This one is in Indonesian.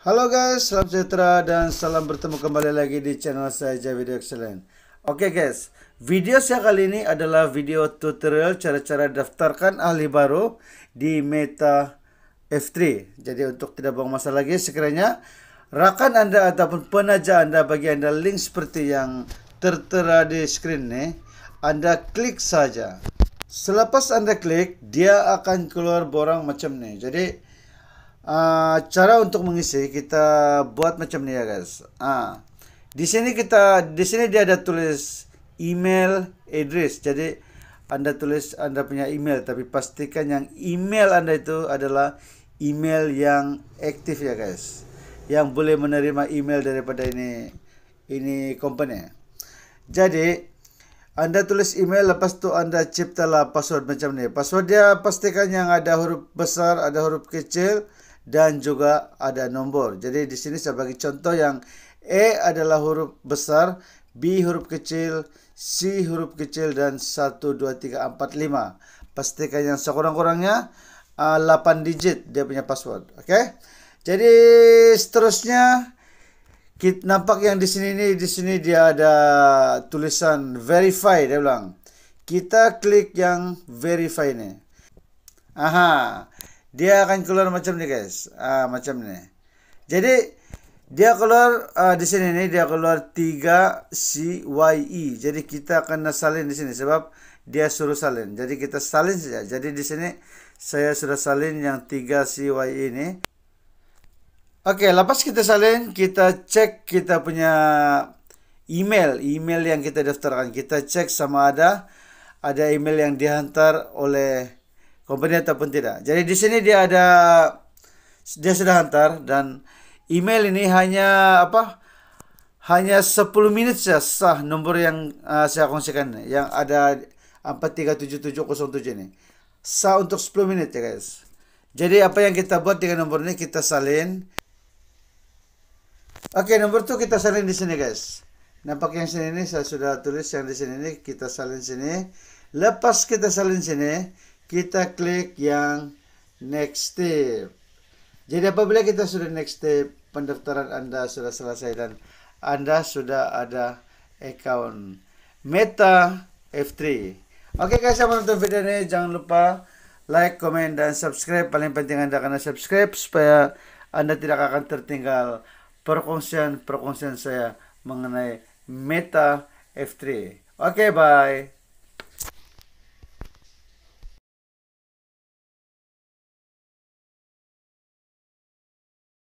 Halo guys, salam sejahtera dan salam bertemu kembali lagi di channel saya Video Excellent. Oke okay guys, video saya kali ini adalah video tutorial cara-cara daftarkan ahli baru di Meta F3. Jadi untuk tidak buang masa lagi, sekiranya rakan Anda ataupun penaja Anda bagi Anda link seperti yang tertera di screen nih, Anda klik saja. Selepas Anda klik, dia akan keluar borang macam nih. Jadi Ah, cara untuk mengisi kita buat macam ni ya guys. Ah. Di sini kita di sini dia ada tulis email address. Jadi Anda tulis Anda punya email tapi pastikan yang email Anda itu adalah email yang aktif ya guys. Yang boleh menerima email daripada ini ini company. Jadi anda tulis email lepas tu anda ciptalah password macam ni. Password dia pastikan yang ada huruf besar, ada huruf kecil, dan juga ada nombor. Jadi di sini saya bagi contoh yang E adalah huruf besar, B huruf kecil, C huruf kecil dan 1 2 3 4 5. Pastikan yang sekurang-kurangnya uh, ah, 8 digit dia punya password, oke? Okay? Jadi seterusnya kita nampak yang di sini ini di sini dia ada tulisan verify dia bilang. Kita klik yang verify ini. Aha dia akan keluar macam ni guys uh, macam ni jadi dia keluar uh, di sini nih dia keluar 3 E jadi kita akan salin di sini sebab dia suruh salin jadi kita salin saja jadi di sini saya sudah salin yang 3 E ini oke okay, lepas kita salin kita cek kita punya email email yang kita daftarkan kita cek sama ada ada email yang dihantar oleh company ataupun tidak. Jadi di sini dia ada dia sudah hantar dan email ini hanya apa? Hanya 10 menit saja sah nomor yang uh, saya kongsikan yang ada 437707 ini. Sah untuk 10 menit ya guys. Jadi apa yang kita buat dengan nomor ini kita salin. Oke, nomor tuh kita salin di sini guys. Nampak yang sini ini saya sudah tulis yang di sini ini kita salin sini. Lepas kita salin sini, kita klik yang next step. Jadi apabila kita sudah next step, pendaftaran Anda sudah selesai dan Anda sudah ada account Meta F3. Oke okay, guys, sampai nonton video ini jangan lupa like, komen dan subscribe. Paling penting Anda karena subscribe supaya Anda tidak akan tertinggal perkongsian-perkongsian saya mengenai Meta F3. Oke, okay, bye.